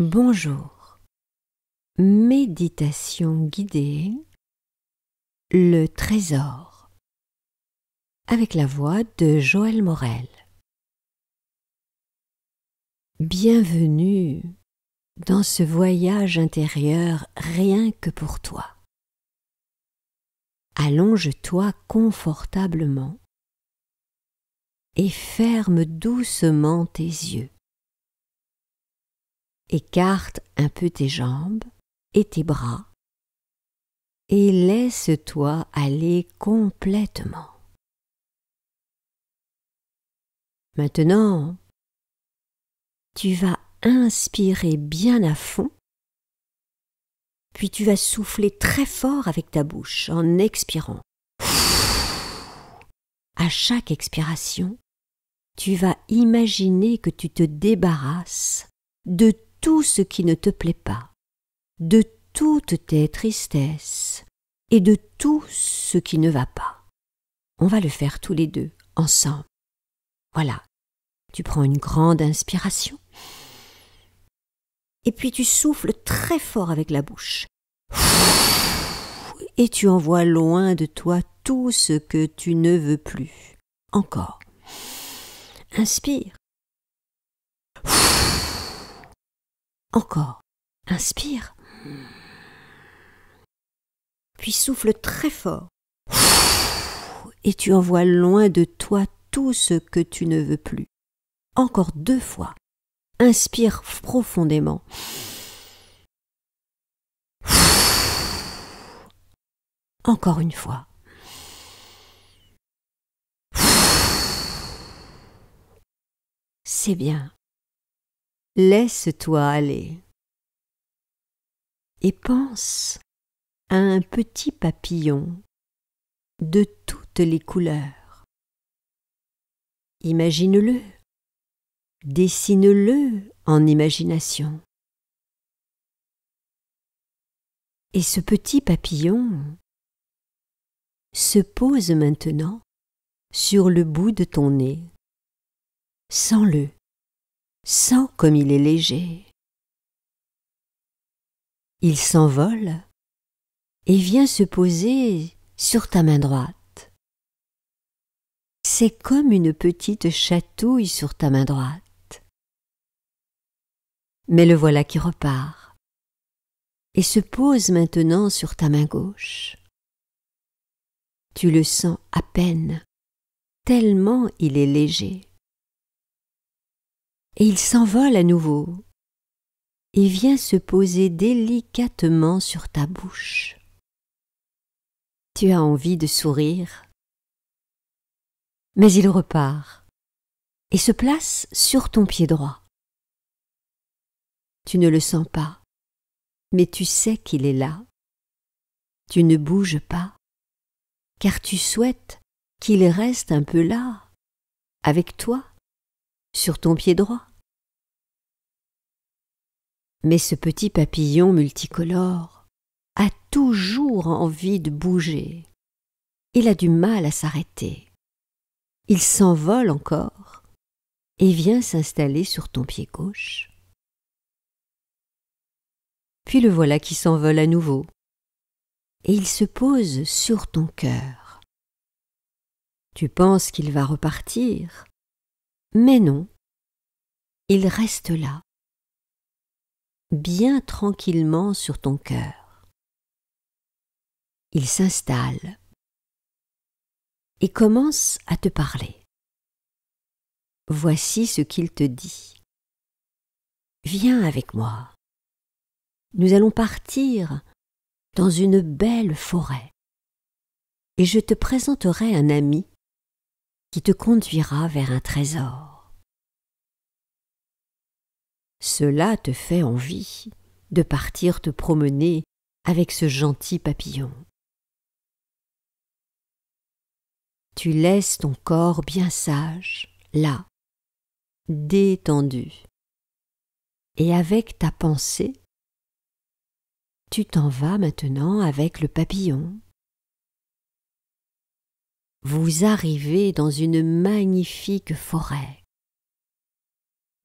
Bonjour. Méditation guidée. Le trésor. Avec la voix de Joël Morel. Bienvenue dans ce voyage intérieur rien que pour toi. Allonge-toi confortablement et ferme doucement tes yeux écarte un peu tes jambes et tes bras et laisse-toi aller complètement. Maintenant, tu vas inspirer bien à fond, puis tu vas souffler très fort avec ta bouche en expirant. À chaque expiration, tu vas imaginer que tu te débarrasses de tout ce qui ne te plaît pas, de toutes tes tristesses et de tout ce qui ne va pas. On va le faire tous les deux, ensemble. Voilà. Tu prends une grande inspiration. Et puis tu souffles très fort avec la bouche. Et tu envoies loin de toi tout ce que tu ne veux plus. Encore. Inspire. Encore. Inspire. Puis souffle très fort. Et tu envoies loin de toi tout ce que tu ne veux plus. Encore deux fois. Inspire profondément. Encore une fois. C'est bien. Laisse-toi aller. Et pense à un petit papillon de toutes les couleurs. Imagine-le, dessine-le en imagination. Et ce petit papillon se pose maintenant sur le bout de ton nez. Sens-le. Sens comme il est léger. Il s'envole et vient se poser sur ta main droite. C'est comme une petite chatouille sur ta main droite. Mais le voilà qui repart et se pose maintenant sur ta main gauche. Tu le sens à peine, tellement il est léger. Et il s'envole à nouveau et vient se poser délicatement sur ta bouche. Tu as envie de sourire, mais il repart et se place sur ton pied droit. Tu ne le sens pas, mais tu sais qu'il est là. Tu ne bouges pas, car tu souhaites qu'il reste un peu là, avec toi sur ton pied droit. Mais ce petit papillon multicolore a toujours envie de bouger. Il a du mal à s'arrêter. Il s'envole encore et vient s'installer sur ton pied gauche. Puis le voilà qui s'envole à nouveau et il se pose sur ton cœur. Tu penses qu'il va repartir, mais non, il reste là, bien tranquillement sur ton cœur. Il s'installe et commence à te parler. Voici ce qu'il te dit. Viens avec moi. Nous allons partir dans une belle forêt et je te présenterai un ami qui te conduira vers un trésor. Cela te fait envie de partir te promener avec ce gentil papillon. Tu laisses ton corps bien sage, là, détendu, et avec ta pensée, tu t'en vas maintenant avec le papillon vous arrivez dans une magnifique forêt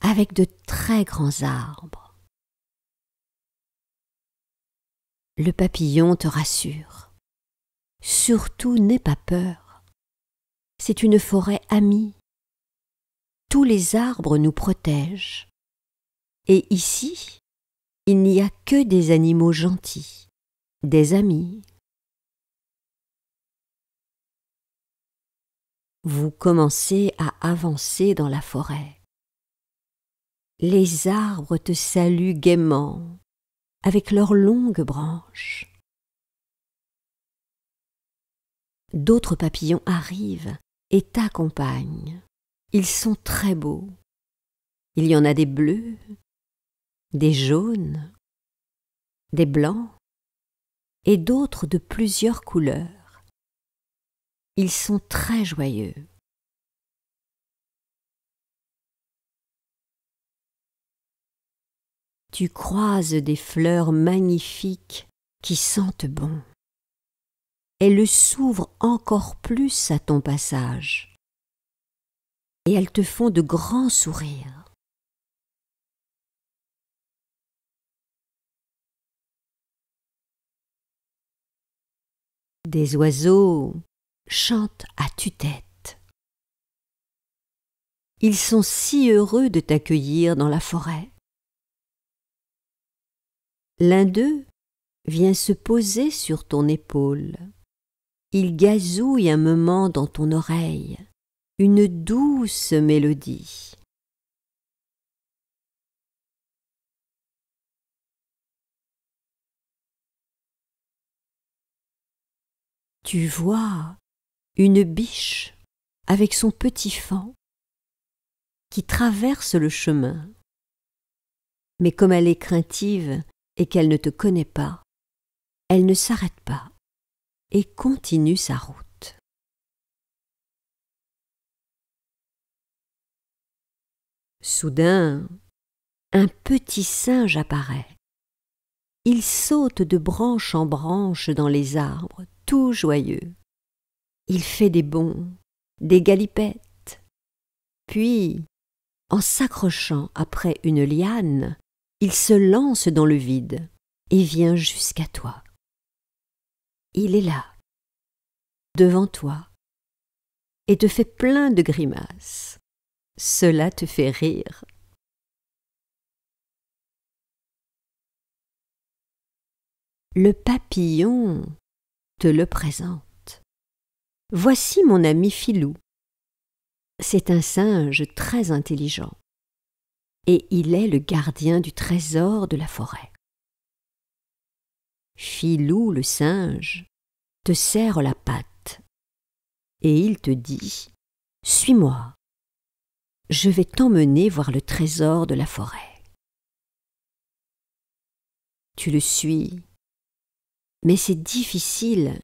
avec de très grands arbres. Le papillon te rassure. Surtout n'aie pas peur. C'est une forêt amie. Tous les arbres nous protègent. Et ici, il n'y a que des animaux gentils, des amis, Vous commencez à avancer dans la forêt. Les arbres te saluent gaiement avec leurs longues branches. D'autres papillons arrivent et t'accompagnent. Ils sont très beaux. Il y en a des bleus, des jaunes, des blancs et d'autres de plusieurs couleurs. Ils sont très joyeux. Tu croises des fleurs magnifiques qui sentent bon. Elles s'ouvrent encore plus à ton passage. Et elles te font de grands sourires. Des oiseaux chante à tue-tête. Ils sont si heureux de t'accueillir dans la forêt. L'un d'eux vient se poser sur ton épaule. Il gazouille un moment dans ton oreille, une douce mélodie. Tu vois, une biche avec son petit fan qui traverse le chemin. Mais comme elle est craintive et qu'elle ne te connaît pas, elle ne s'arrête pas et continue sa route. Soudain, un petit singe apparaît. Il saute de branche en branche dans les arbres, tout joyeux il fait des bonds, des galipettes. Puis, en s'accrochant après une liane, il se lance dans le vide et vient jusqu'à toi. Il est là, devant toi, et te fait plein de grimaces. Cela te fait rire. Le papillon te le présente. Voici mon ami Filou. C'est un singe très intelligent, et il est le gardien du trésor de la forêt. Filou le singe te serre la patte, et il te dit Suis-moi, je vais t'emmener voir le trésor de la forêt. Tu le suis, mais c'est difficile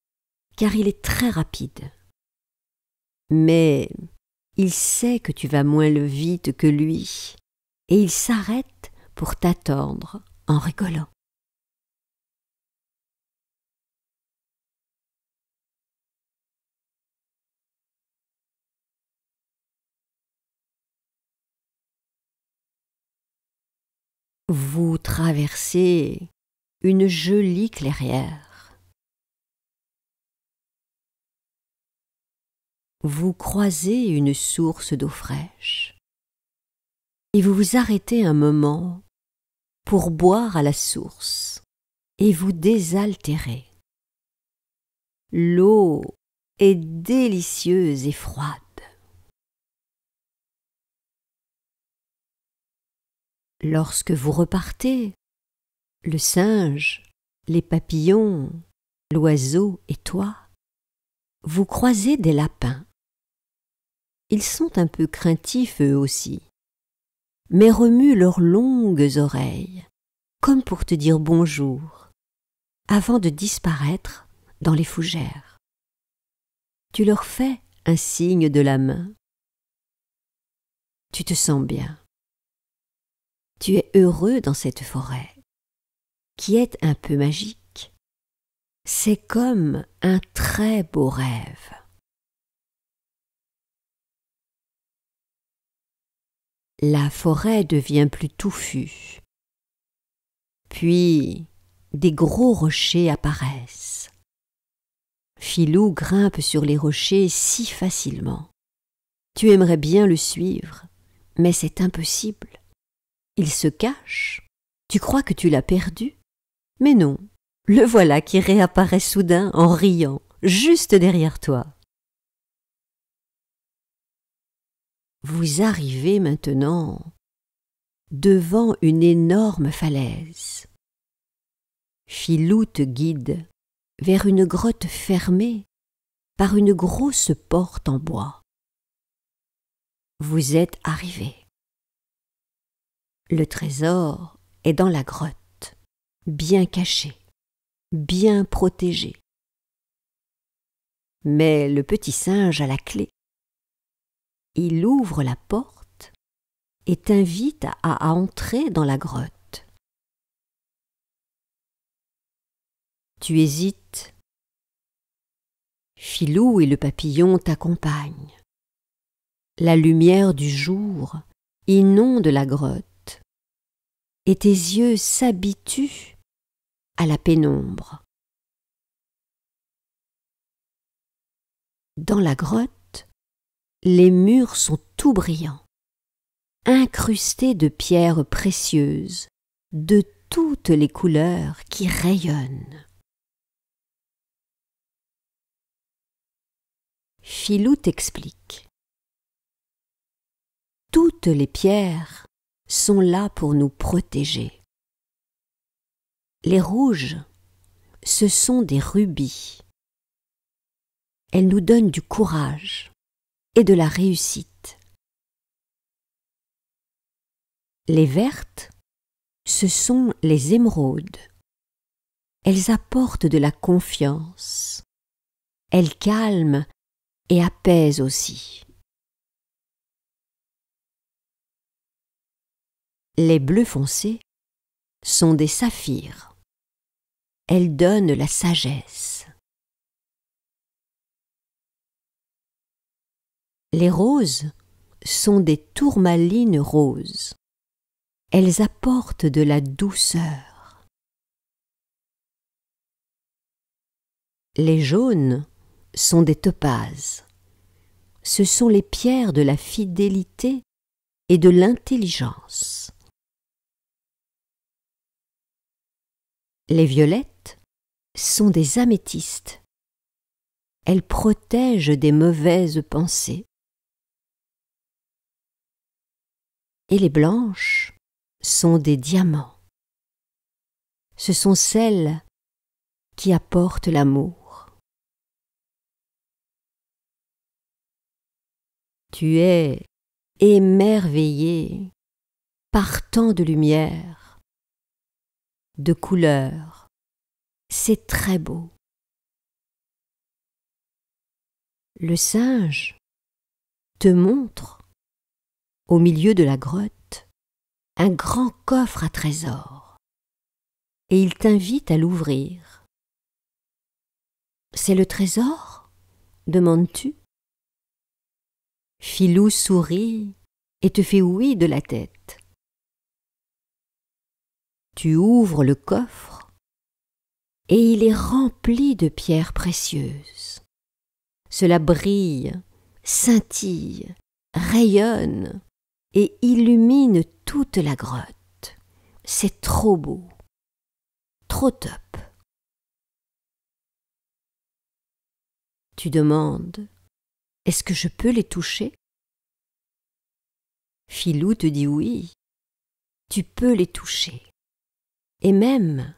car il est très rapide. Mais il sait que tu vas moins le vite que lui, et il s'arrête pour t'attendre en rigolant. Vous traversez une jolie clairière. vous croisez une source d'eau fraîche et vous vous arrêtez un moment pour boire à la source et vous désaltérez. L'eau est délicieuse et froide. Lorsque vous repartez, le singe, les papillons, l'oiseau et toi, vous croisez des lapins ils sont un peu craintifs eux aussi, mais remuent leurs longues oreilles, comme pour te dire bonjour, avant de disparaître dans les fougères. Tu leur fais un signe de la main. Tu te sens bien. Tu es heureux dans cette forêt, qui est un peu magique. C'est comme un très beau rêve. la forêt devient plus touffue. Puis des gros rochers apparaissent. Filou grimpe sur les rochers si facilement. Tu aimerais bien le suivre, mais c'est impossible. Il se cache. Tu crois que tu l'as perdu Mais non, le voilà qui réapparaît soudain en riant, juste derrière toi. Vous arrivez maintenant devant une énorme falaise. Filou te guide vers une grotte fermée par une grosse porte en bois. Vous êtes arrivé. Le trésor est dans la grotte, bien caché, bien protégé. Mais le petit singe a la clé il ouvre la porte et t'invite à, entrer dans la grotte. Tu hésites. Filou et le papillon t'accompagnent. La lumière du jour inonde la grotte et tes yeux s'habituent à la pénombre. Dans la grotte, les murs sont tout brillants, incrustés de pierres précieuses, de toutes les couleurs qui rayonnent. Philou t'explique. Toutes les pierres sont là pour nous protéger. Les rouges, ce sont des rubis. Elles nous donnent du courage et de la réussite. Les vertes, ce sont les émeraudes. Elles apportent de la confiance. Elles calment et apaisent aussi. Les bleus foncés sont des saphirs. Elles donnent la sagesse. Les roses sont des tourmalines roses. Elles apportent de la douceur. Les jaunes sont des topazes. Ce sont les pierres de la fidélité et de l'intelligence. Les violettes sont des améthystes. Elles protègent des mauvaises pensées. et les blanches sont des diamants. Ce sont celles qui apportent l'amour. Tu es émerveillé par tant de lumière, de couleurs. C'est très beau. Le singe te montre au milieu de la grotte, un grand coffre à trésors, et il t'invite à l'ouvrir. C'est le trésor demandes-tu. Filou sourit et te fait oui de la tête. Tu ouvres le coffre et il est rempli de pierres précieuses. Cela brille, scintille, rayonne et illumine toute la grotte. C'est trop beau. Trop top. Tu demandes Est-ce que je peux les toucher Filou te dit oui. Tu peux les toucher. Et même,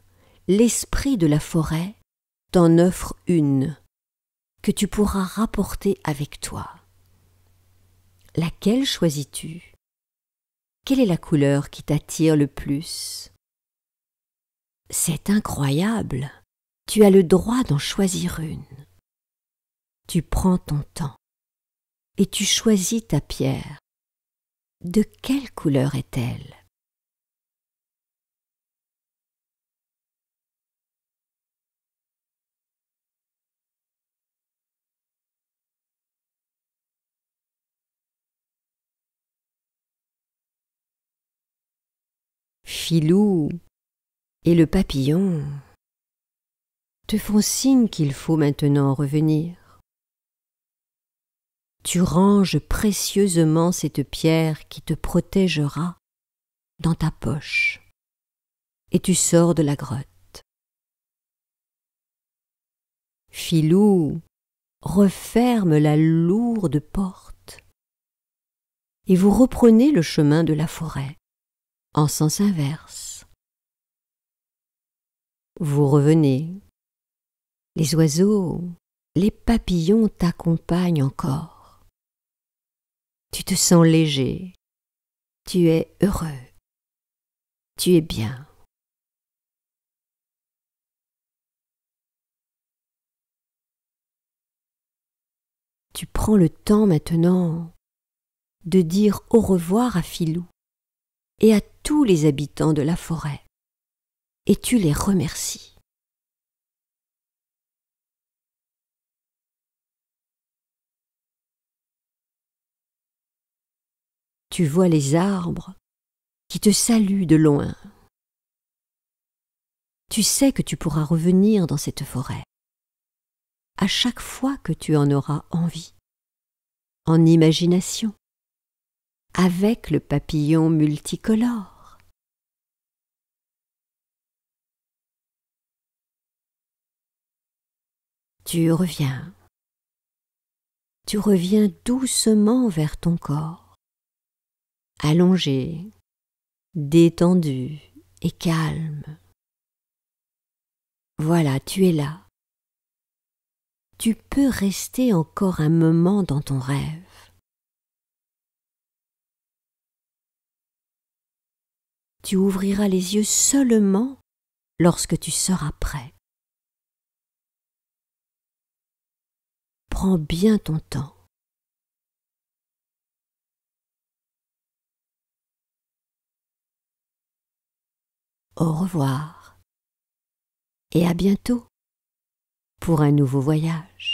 l'esprit de la forêt t'en offre une que tu pourras rapporter avec toi. Laquelle choisis-tu quelle est la couleur qui t'attire le plus C'est incroyable. Tu as le droit d'en choisir une. Tu prends ton temps et tu choisis ta pierre. De quelle couleur est-elle Filou et le papillon te font signe qu'il faut maintenant revenir. Tu ranges précieusement cette pierre qui te protégera dans ta poche et tu sors de la grotte. Filou referme la lourde porte et vous reprenez le chemin de la forêt en sens inverse. Vous revenez. Les oiseaux, les papillons t'accompagnent encore. Tu te sens léger, tu es heureux, tu es bien. Tu prends le temps maintenant de dire au revoir à Filou et à tous les habitants de la forêt, et tu les remercies. tu vois les arbres qui te saluent de loin. Tu sais que tu pourras revenir dans cette forêt à chaque fois que tu en auras envie, en imagination avec le papillon multicolore. Tu reviens. Tu reviens doucement vers ton corps, allongé, détendu et calme. Voilà, tu es là. Tu peux rester encore un moment dans ton rêve. tu ouvriras les yeux seulement lorsque tu seras prêt. Prends bien ton temps. Au revoir et à bientôt pour un nouveau voyage.